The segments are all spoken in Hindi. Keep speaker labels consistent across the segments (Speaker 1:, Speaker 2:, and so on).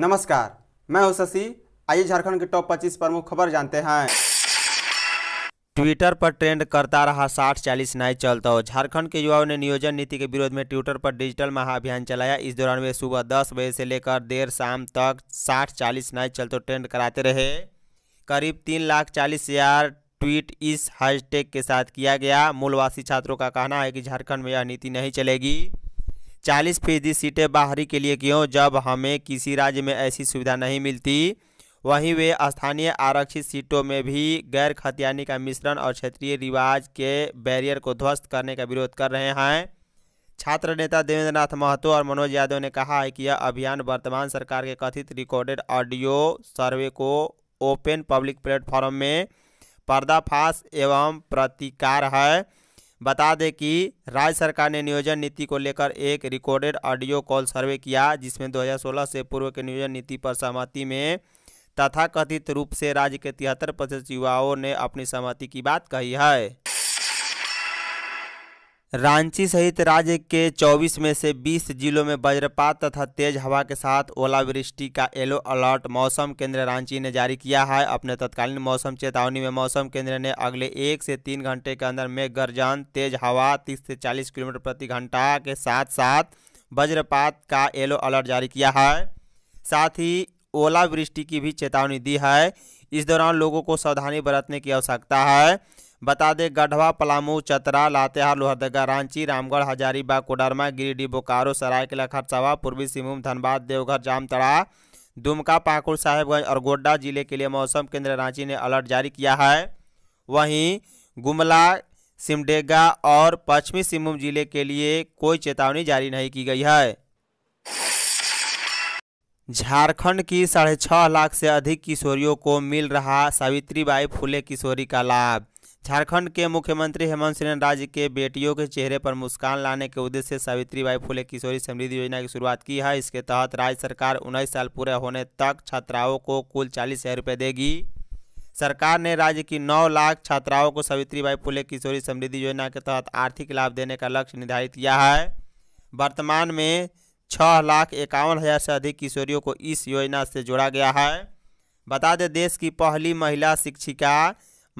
Speaker 1: नमस्कार मैं हूं शशि आइए झारखंड के टॉप 25 प्रमुख खबर जानते हैं ट्विटर पर ट्रेंड करता रहा साठ चालीस नए चलता हो झारखंड के युवाओं ने नियोजन नीति के विरोध में ट्विटर पर डिजिटल महाअभियान चलाया इस दौरान वे सुबह दस बजे से लेकर देर शाम तक साठ चालीस नए चलते तो ट्रेंड कराते रहे करीब तीन लाख चालीस हजार ट्वीट इस हैशटैग के साथ किया गया मूलवासी छात्रों का कहना है कि झारखंड में यह नीति नहीं चलेगी चालीस फीसदी सीटें बाहरी के लिए क्यों जब हमें किसी राज्य में ऐसी सुविधा नहीं मिलती वहीं वे स्थानीय आरक्षित सीटों में भी गैर खतियानी का मिश्रण और क्षेत्रीय रिवाज के बैरियर को ध्वस्त करने का विरोध कर रहे हैं छात्र नेता देवेंद्र नाथ महतो और मनोज यादव ने कहा है कि यह अभियान वर्तमान सरकार के कथित रिकॉर्डेड ऑडियो सर्वे को ओपन पब्लिक प्लेटफॉर्म में पर्दाफाश एवं प्रतिकार है बता दें कि राज्य सरकार ने नियोजन नीति को लेकर एक रिकॉर्डेड ऑडियो कॉल सर्वे किया जिसमें 2016 से पूर्व के नियोजन नीति पर सहमति में तथाकथित रूप से राज्य के तिहत्तर प्रतिशत युवाओं ने अपनी सहमति की बात कही है रांची सहित राज्य के 24 में से 20 जिलों में वज्रपात तथा तेज हवा के साथ ओलावृष्टि का येलो अलर्ट मौसम केंद्र रांची ने जारी किया है अपने तत्कालीन मौसम चेतावनी में मौसम केंद्र ने अगले एक से तीन घंटे के अंदर में गर्जन तेज हवा 30 से 40 किलोमीटर प्रति घंटा के साथ साथ वज्रपात का येलो अलर्ट जारी किया है साथ ही ओलावृष्टि की भी चेतावनी दी है इस दौरान लोगों को सावधानी बरतने की आवश्यकता है बता दें गढ़वा पलामू चतरा लातेहार लोहरदगा रांची रामगढ़ हजारीबाग कोडरमा गिरिडीह बोकारो सरायकला खरसावा पूर्वी सिंहभूम धनबाद देवघर जामतड़ा दुमका पाकुड़ साहेबगंज और गोड्डा जिले के लिए मौसम केंद्र रांची ने अलर्ट जारी किया है वहीं गुमला सिमडेगा और पश्चिमी सिंहभूम जिले के लिए कोई चेतावनी जारी नहीं की गई है झारखंड की साढ़े छः लाख से अधिक किशोरियों को मिल रहा सावित्री बाई फुले किशोरी का लाभ झारखंड के मुख्यमंत्री हेमंत सोरेन राज्य के बेटियों के चेहरे पर मुस्कान लाने के उद्देश्य से सावित्री बाई फुले किशोरी समृद्धि योजना की शुरुआत की है इसके तहत राज्य सरकार उन्नीस साल पूरे होने तक छात्राओं को कुल चालीस हज़ार रुपये देगी सरकार ने राज्य की 9 लाख छात्राओं को सावित्री बाई फुले किशोरी समृद्धि योजना के तहत आर्थिक लाभ देने का लक्ष्य निर्धारित किया है वर्तमान में छः लाख इक्यावन हज़ार से अधिक किशोरियों को इस योजना से जोड़ा गया है बता दें देश की पहली महिला शिक्षिका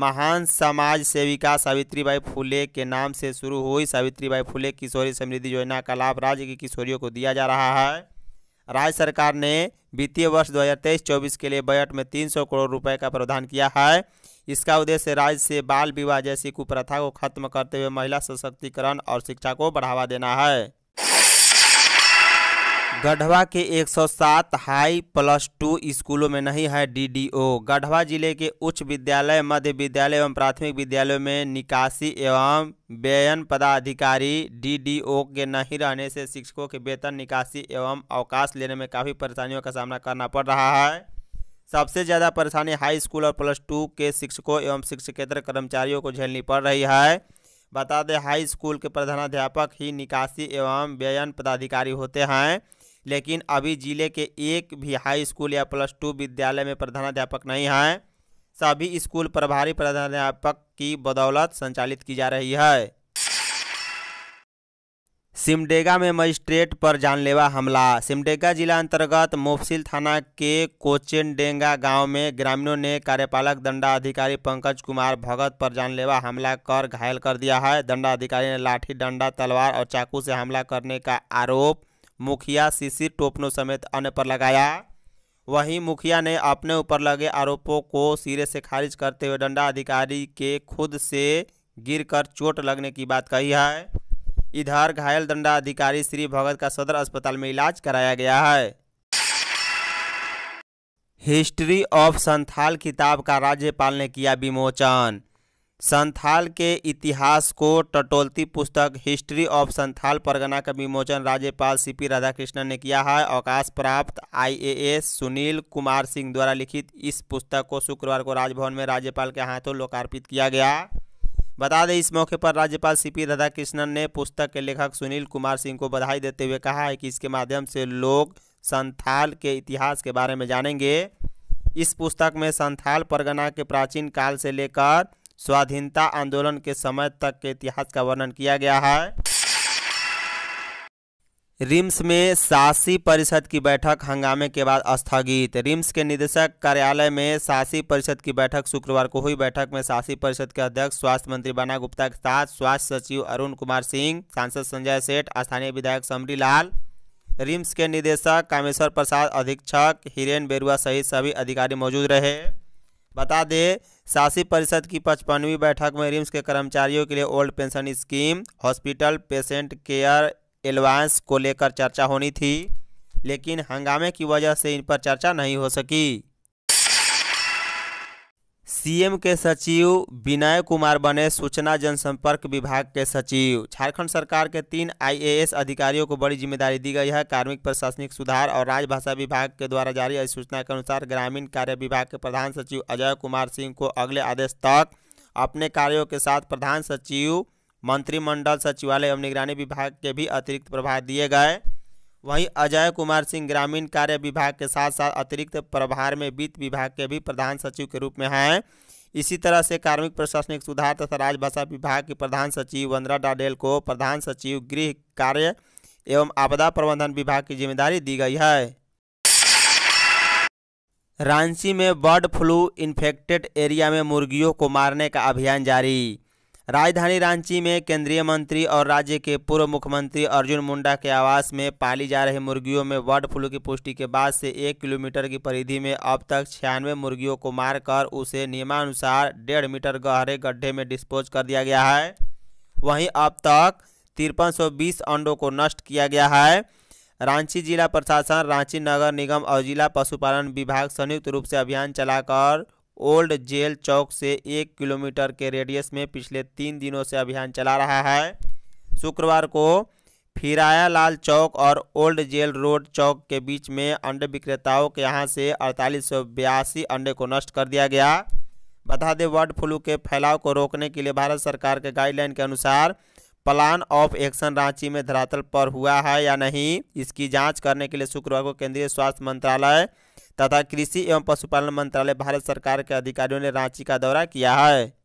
Speaker 1: महान समाज सेविका सावित्रीबाई फुले के नाम से शुरू हुई सावित्रीबाई फुले किशोरी समृद्धि योजना का लाभ राज्य की किशोरियों को दिया जा रहा है राज्य सरकार ने वित्तीय वर्ष 2023-24 के लिए बजट में 300 करोड़ रुपए का प्रावधान किया है इसका उद्देश्य राज्य से बाल विवाह जैसी कुप्रथा को खत्म करते हुए महिला सशक्तिकरण और शिक्षा को बढ़ावा देना है गढ़वा के 107 हाई प्लस टू स्कूलों में नहीं है डीडीओ गढ़वा जिले के उच्च विद्यालय मध्य विद्यालय एवं प्राथमिक विद्यालयों में निकासी एवं व्ययन पदाधिकारी डीडीओ के नहीं रहने से शिक्षकों के वेतन निकासी एवं अवकाश लेने में काफ़ी परेशानियों का सामना करना पड़ रहा है सबसे ज़्यादा परेशानी हाई स्कूल और प्लस टू के शिक्षकों एवं शिक्षकेतर कर्मचारियों को झेलनी पड़ रही है बता दें हाई स्कूल के प्रधानाध्यापक ही निकासी एवं व्ययन पदाधिकारी होते हैं लेकिन अभी जिले के एक भी हाई स्कूल या प्लस टू विद्यालय में प्रधानाध्यापक नहीं हैं सभी स्कूल प्रभारी प्रधानाध्यापक की बदौलत संचालित की जा रही है सिमडेगा में मजिस्ट्रेट पर जानलेवा हमला सिमडेगा जिला अंतर्गत मोफसिल थाना के कोचेनडेंगा गांव में ग्रामीणों ने कार्यपालक दंडाधिकारी पंकज कुमार भगत पर जानलेवा हमला कर घायल कर दिया है दंडाधिकारी ने लाठी डंडा तलवार और चाकू से हमला करने का आरोप मुखिया शिशिर टोपनो समेत अन्य पर लगाया वहीं मुखिया ने अपने ऊपर लगे आरोपों को सिरे से खारिज करते हुए दंडाधिकारी के खुद से गिरकर चोट लगने की बात कही है इधर घायल दंडाधिकारी श्री भगत का सदर अस्पताल में इलाज कराया गया है हिस्ट्री ऑफ संथाल किताब का राज्यपाल ने किया विमोचन संथाल के इतिहास को टटोलती पुस्तक हिस्ट्री ऑफ संथाल परगना का विमोचन राज्यपाल सीपी राधाकृष्णन ने किया है अवकाश प्राप्त आईएएस सुनील कुमार सिंह द्वारा लिखित इस पुस्तक को शुक्रवार को राजभवन में राज्यपाल के हाथों लोकार्पित किया गया बता दें इस मौके पर राज्यपाल सीपी राधाकृष्णन ने पुस्तक के लेखक सुनील कुमार सिंह को बधाई देते हुए कहा है कि इसके माध्यम से लोग संथाल के इतिहास के बारे में जानेंगे इस पुस्तक में संथाल परगना के प्राचीन काल से लेकर स्वाधीनता आंदोलन के समय तक के इतिहास का वर्णन किया गया है रिम्स में शासी परिषद की बैठक हंगामे के बाद स्थगित रिम्स के निदेशक कार्यालय में शासी परिषद की बैठक शुक्रवार को हुई बैठक में शासी परिषद के अध्यक्ष स्वास्थ्य मंत्री बना गुप्ता के साथ स्वास्थ्य सचिव अरुण कुमार सिंह सांसद संजय सेठ स्थानीय विधायक समरी लाल रिम्स के निदेशक कामेश्वर प्रसाद अधीक्षक हिरेन बेरुआ सहित सभी अधिकारी मौजूद रहे बता दें शासी परिषद की पचपनवीं बैठक में रिम्स के कर्मचारियों के लिए old pension scheme hospital patient care allowance को लेकर चर्चा होनी थी लेकिन हंगामे की वजह से इन पर चर्चा नहीं हो सकी सीएम के सचिव विनय कुमार बने सूचना जनसंपर्क विभाग के सचिव झारखंड सरकार के तीन आईएएस अधिकारियों को बड़ी जिम्मेदारी दी गई है कार्मिक प्रशासनिक सुधार और राजभाषा विभाग के द्वारा जारी अधिसूचना के अनुसार ग्रामीण कार्य विभाग के प्रधान सचिव अजय कुमार सिंह को अगले आदेश तक अपने कार्यों के साथ प्रधान सचिव मंत्रिमंडल सचिवालय एवं निगरानी विभाग के भी अतिरिक्त प्रभार दिए गए वहीं अजय कुमार सिंह ग्रामीण कार्य विभाग के साथ साथ अतिरिक्त प्रभार में वित्त विभाग के भी प्रधान सचिव के रूप में हैं इसी तरह से कार्मिक प्रशासनिक सुधार तथा राजभाषा विभाग की प्रधान सचिव वंदरा डाडेल को प्रधान सचिव गृह कार्य एवं आपदा प्रबंधन विभाग की जिम्मेदारी दी गई है रांची में बर्ड फ्लू इन्फेक्टेड एरिया में मुर्गियों को मारने का अभियान जारी राजधानी रांची में केंद्रीय मंत्री और राज्य के पूर्व मुख्यमंत्री अर्जुन मुंडा के आवास में पाली जा रही मुर्गियों में बर्ड फ्लू की पुष्टि के बाद से एक किलोमीटर की परिधि में अब तक छियानवे मुर्गियों को मारकर उसे नियमानुसार डेढ़ मीटर गहरे गड्ढे में डिस्पोज कर दिया गया है वहीं अब तक तिरपन अंडों को नष्ट किया गया है रांची जिला प्रशासन रांची नगर निगम और जिला पशुपालन विभाग संयुक्त रूप से अभियान चलाकर ओल्ड जेल चौक से एक किलोमीटर के रेडियस में पिछले तीन दिनों से अभियान चला रहा है शुक्रवार को फिराया लाल चौक और ओल्ड जेल रोड चौक के बीच में अंडे विक्रेताओं के यहाँ से अड़तालीस अंडे को नष्ट कर दिया गया बता दें बर्ड फ्लू के फैलाव को रोकने के लिए भारत सरकार के गाइडलाइन के अनुसार प्लान ऑफ एक्शन रांची में धरातल पर हुआ है या नहीं इसकी जांच करने के लिए शुक्रवार को केंद्रीय स्वास्थ्य मंत्रालय तथा कृषि एवं पशुपालन मंत्रालय भारत सरकार के अधिकारियों ने रांची का दौरा किया है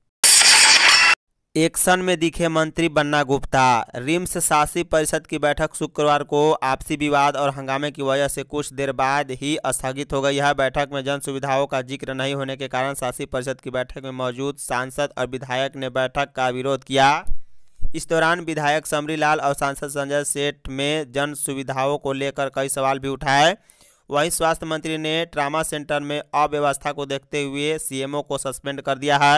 Speaker 1: एक्शन में दिखे मंत्री बन्ना गुप्ता रिम्स शासी परिषद की बैठक शुक्रवार को आपसी विवाद और हंगामे की वजह से कुछ देर बाद ही स्थगित हो गई यह बैठक में जन सुविधाओं का जिक्र नहीं होने के कारण शासी परिषद की बैठक में मौजूद सांसद और विधायक ने बैठक का विरोध किया इस दौरान विधायक समरी लाल और सांसद संजय सेठ में जन सुविधाओं को लेकर कई सवाल भी उठाए वहीं स्वास्थ्य मंत्री ने ट्रामा सेंटर में अव्यवस्था को देखते हुए सीएमओ को सस्पेंड कर दिया है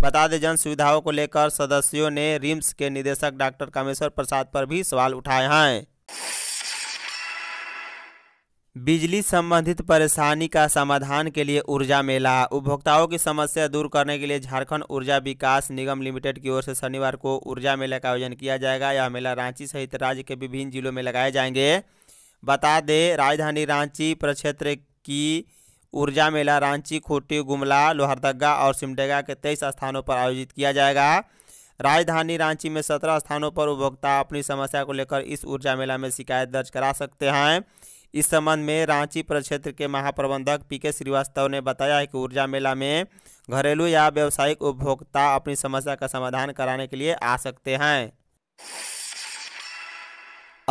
Speaker 1: बता दें जन सुविधाओं को लेकर सदस्यों ने रिम्स के निदेशक डॉक्टर कामेश्वर प्रसाद पर भी सवाल उठाए हैं बिजली संबंधित परेशानी का समाधान के लिए ऊर्जा मेला उपभोक्ताओं की समस्या दूर करने के लिए झारखंड ऊर्जा विकास निगम लिमिटेड की ओर से शनिवार को ऊर्जा मेला का आयोजन किया जाएगा यह मेला रांची सहित राज्य के विभिन्न जिलों में लगाए जाएंगे बता दें राजधानी रांची प्रक्षेत्र की ऊर्जा मेला रांची खूटी गुमला लोहरदगा और सिमडेगा के तेईस स्थानों पर आयोजित किया जाएगा राजधानी रांची में सत्रह स्थानों पर उपभोक्ता अपनी समस्या को लेकर इस ऊर्जा मेला में शिकायत दर्ज करा सकते हैं इस संबंध में रांची प्रक्षेत्र के महाप्रबंधक पी के श्रीवास्तव ने बताया है कि ऊर्जा मेला में घरेलू या व्यावसायिक उपभोक्ता अपनी समस्या का समाधान कराने के लिए आ सकते हैं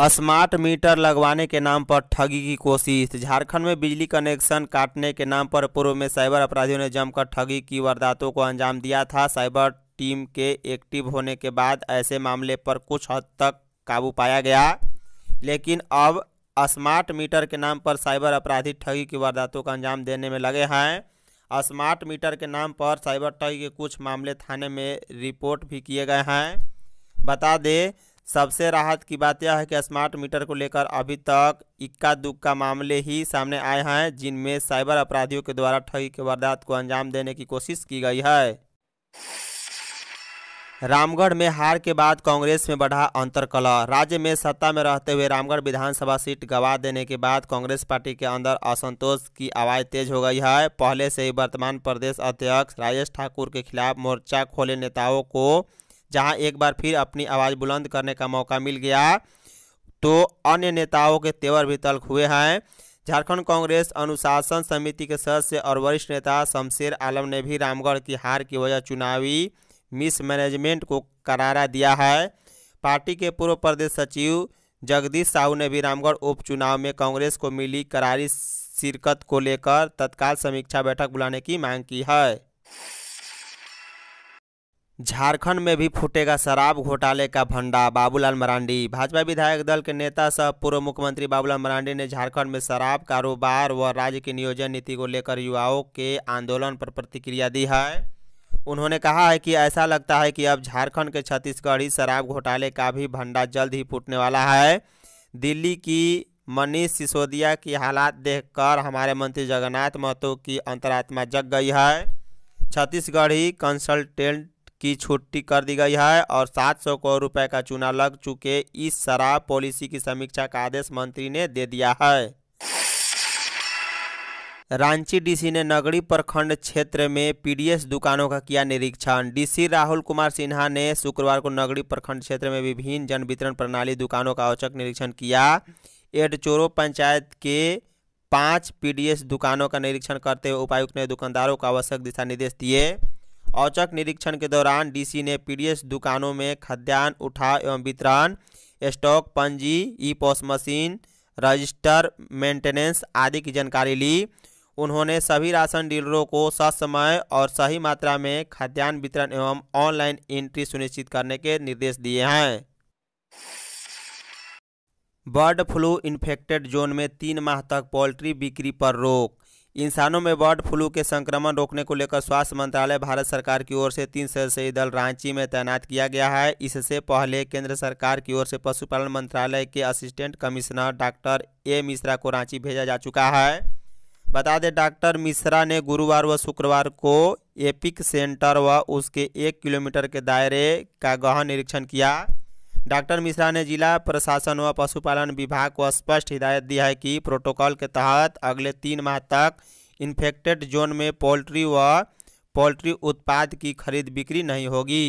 Speaker 1: स्मार्ट मीटर लगवाने के नाम पर ठगी की कोशिश झारखंड में बिजली कनेक्शन काटने के नाम पर पूर्व में साइबर अपराधियों ने जमकर ठगी की वारदातों को अंजाम दिया था साइबर टीम के एक्टिव होने के बाद ऐसे मामले पर कुछ हद तक काबू पाया गया लेकिन अब स्मार्ट मीटर के नाम पर साइबर अपराधी ठगी की वारदातों का अंजाम देने में लगे हैं स्मार्ट मीटर के नाम पर साइबर ठगी के कुछ मामले थाने में रिपोर्ट भी किए गए हैं बता दें सबसे राहत की बात यह है कि स्मार्ट मीटर को लेकर अभी तक इक्का दुक्का मामले ही सामने आए हैं जिनमें साइबर अपराधियों के द्वारा ठगी के वारदात को अंजाम देने की कोशिश की गई है रामगढ़ में हार के बाद कांग्रेस में बढ़ा अंतरकलह राज्य में सत्ता में रहते हुए रामगढ़ विधानसभा सीट गंवा देने के बाद कांग्रेस पार्टी के अंदर असंतोष की आवाज़ तेज हो गई है पहले से ही वर्तमान प्रदेश अध्यक्ष राजेश ठाकुर के खिलाफ मोर्चा खोले नेताओं को जहां एक बार फिर अपनी आवाज़ बुलंद करने का मौका मिल गया तो अन्य नेताओं के तेवर भी तल्ख हुए हैं झारखंड कांग्रेस अनुशासन समिति के सदस्य और वरिष्ठ नेता शमशेर आलम ने भी रामगढ़ की हार की वजह चुनावी मिसमैनेजमेंट को करारा दिया है पार्टी के पूर्व प्रदेश सचिव जगदीश साहू ने भी रामगढ़ उपचुनाव में कांग्रेस को मिली करारी शिरकत को लेकर तत्काल समीक्षा बैठक बुलाने की मांग की है झारखंड में भी फूटेगा शराब घोटाले का भंडा बाबूलाल मरांडी भाजपा विधायक दल के नेता सह पूर्व मुख्यमंत्री बाबूलाल मरांडी ने झारखंड में शराब कारोबार व राज्य की नियोजन नीति को लेकर युवाओं के आंदोलन पर प्रतिक्रिया दी है उन्होंने कहा है कि ऐसा लगता है कि अब झारखंड के छत्तीसगढ़ी शराब घोटाले का भी भंडा जल्द ही फूटने वाला है दिल्ली की मनीष सिसोदिया की हालात देखकर हमारे मंत्री जगन्नाथ महतो की अंतरात्मा जग गई है छत्तीसगढ़ी कंसल्टेंट की छुट्टी कर दी गई है और सात सौ करोड़ रुपए का चूना लग चुके इस शराब पॉलिसी की समीक्षा का आदेश मंत्री ने दे दिया है रांची डीसी ने नगरी प्रखंड क्षेत्र में पीडीएस दुकानों का किया निरीक्षण डीसी राहुल कुमार सिन्हा ने शुक्रवार को नगरी प्रखंड क्षेत्र में विभिन्न जन वितरण प्रणाली दुकानों का औचक निरीक्षण किया एडचोरो पंचायत के पांच पीडीएस दुकानों का निरीक्षण करते हुए उपायुक्त ने दुकानदारों को आवश्यक दिशा निर्देश दिए औचक निरीक्षण के दौरान डीसी ने पीडीएस दुकानों में खाद्यान्न उठाव एवं वितरण स्टॉक पंजी e POS machine register maintenance आदि की जानकारी ली उन्होंने सभी राशन डीलरों को ससमय और सही मात्रा में खाद्यान्न वितरण एवं ऑनलाइन एंट्री सुनिश्चित करने के निर्देश दिए हैं बर्ड फ्लू इन्फेक्टेड जोन में तीन माह तक पोल्ट्री बिक्री पर रोक इंसानों में बर्ड फ्लू के संक्रमण रोकने को लेकर स्वास्थ्य मंत्रालय भारत सरकार की ओर से तीन सदस्यीय दल रांची में तैनात किया गया है इससे पहले केंद्र सरकार की ओर से पशुपालन मंत्रालय के assistant commissioner doctor A Mishra को रांची भेजा जा चुका है बता दें डॉक्टर मिश्रा ने गुरुवार व शुक्रवार को एपिक सेंटर व उसके एक किलोमीटर के दायरे का गहन निरीक्षण किया डॉक्टर मिश्रा ने जिला प्रशासन व पशुपालन विभाग को स्पष्ट हिदायत दी है कि प्रोटोकॉल के तहत अगले तीन माह तक इन्फेक्टेड जोन में पोल्ट्री व पोल्ट्री उत्पाद की खरीद बिक्री नहीं होगी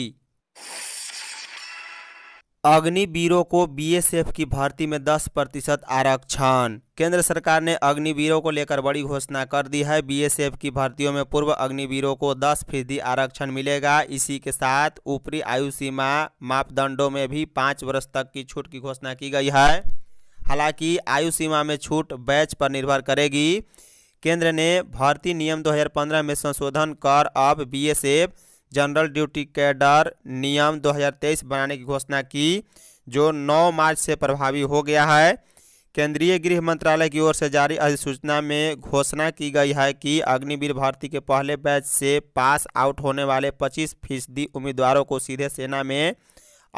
Speaker 1: अग्निवीरों को बीएसएफ की भर्ती में 10 प्रतिशत आरक्षण केंद्र सरकार ने अग्निवीरों को लेकर बड़ी घोषणा कर दी है बीएसएफ की भर्तियों में पूर्व अग्निवीरों को 10 फीसदी आरक्षण मिलेगा इसी के साथ ऊपरी आयु सीमा मापदंडों में भी पाँच वर्ष तक की छूट की घोषणा की गई है हालांकि आयु सीमा में छूट बैच पर निर्भर करेगी केंद्र ने भर्ती नियम दो में संशोधन कर अब बी जनरल ड्यूटी कैडर नियम 2023 बनाने की घोषणा की जो 9 मार्च से प्रभावी हो गया है केंद्रीय गृह मंत्रालय की ओर से जारी अधिसूचना में घोषणा की गई है कि अग्निवीर भर्ती के पहले बैच से पास आउट होने वाले 25 फीसदी उम्मीदवारों को सीधे सेना में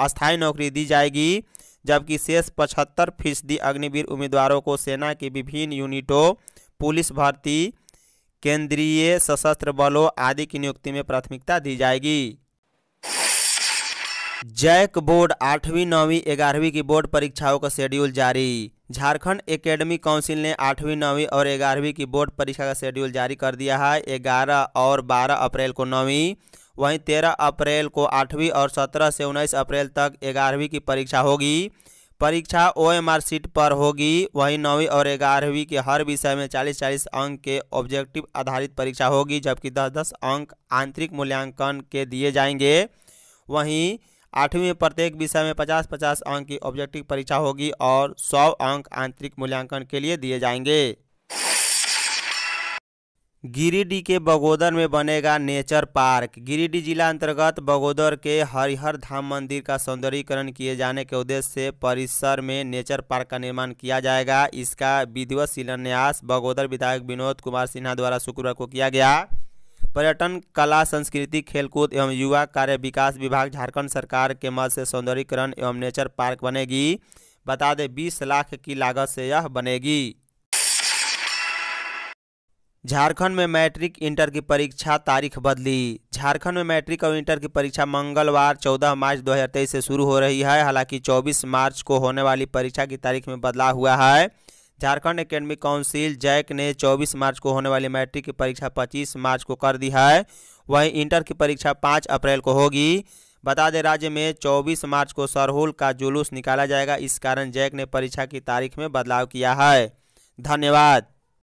Speaker 1: अस्थायी नौकरी दी जाएगी जबकि शेष पचहत्तर फीसदी अग्निवीर उम्मीदवारों को सेना के विभिन्न यूनिटों पुलिस भर्ती केंद्रीय सशस्त्र बलों आदि की नियुक्ति में प्राथमिकता दी जाएगी जैक बोर्ड आठवीं नौवीं ग्यारहवीं की बोर्ड परीक्षाओं का शेड्यूल जारी झारखंड एकेडमी काउंसिल ने आठवीं नौवीं और ग्यारहवीं की बोर्ड परीक्षा का शेड्यूल जारी कर दिया है ग्यारह और बारह अप्रैल को नौवीं वहीं तेरह अप्रैल को आठवीं और सत्रह से उन्नीस अप्रैल तक ग्यारहवीं की परीक्षा होगी परीक्षा ओएमआर सीट पर होगी वहीं नौवीं और ग्यारहवीं के हर विषय में 40-40 अंक के ऑब्जेक्टिव आधारित परीक्षा होगी जबकि 10-10 अंक आंतरिक मूल्यांकन के दिए जाएंगे वहीं आठवीं में प्रत्येक विषय में 50-50 अंक की ऑब्जेक्टिव परीक्षा होगी और 100 अंक आंतरिक मूल्यांकन के लिए दिए जाएंगे गिरिडीह के बगोदर में बनेगा नेचर पार्क गिरिडीह जिला अंतर्गत बगोदर के हरिहर धाम मंदिर का सौंदर्यीकरण किए जाने के उद्देश्य से परिसर में नेचर पार्क का निर्माण किया जाएगा इसका विधिवत शिलान्यास बगोदर विधायक विनोद कुमार सिन्हा द्वारा शुक्रवार को किया गया पर्यटन कला संस्कृति खेलकूद एवं युवा कार्य विकास विभाग झारखंड सरकार के मद से सौंदर्यीकरण एवं नेचर पार्क बनेगी बता दें बीस लाख की लागत से यह बनेगी झारखंड में मैट्रिक इंटर की परीक्षा तारीख बदली झारखंड में मैट्रिक और इंटर की परीक्षा मंगलवार 14 मार्च 2023 से शुरू हो रही है हालांकि 24 मार्च को होने वाली परीक्षा की तारीख में बदलाव हुआ है झारखंड एकेडमिक काउंसिल जैक ने 24 मार्च को होने वाली मैट्रिक की परीक्षा 25 मार्च को कर दी है वहीं इंटर की परीक्षा पाँच अप्रैल को होगी बता दें राज्य में चौबीस मार्च को सरहुल का जुलूस निकाला जाएगा इस कारण जैक ने परीक्षा की तारीख में बदलाव किया है धन्यवाद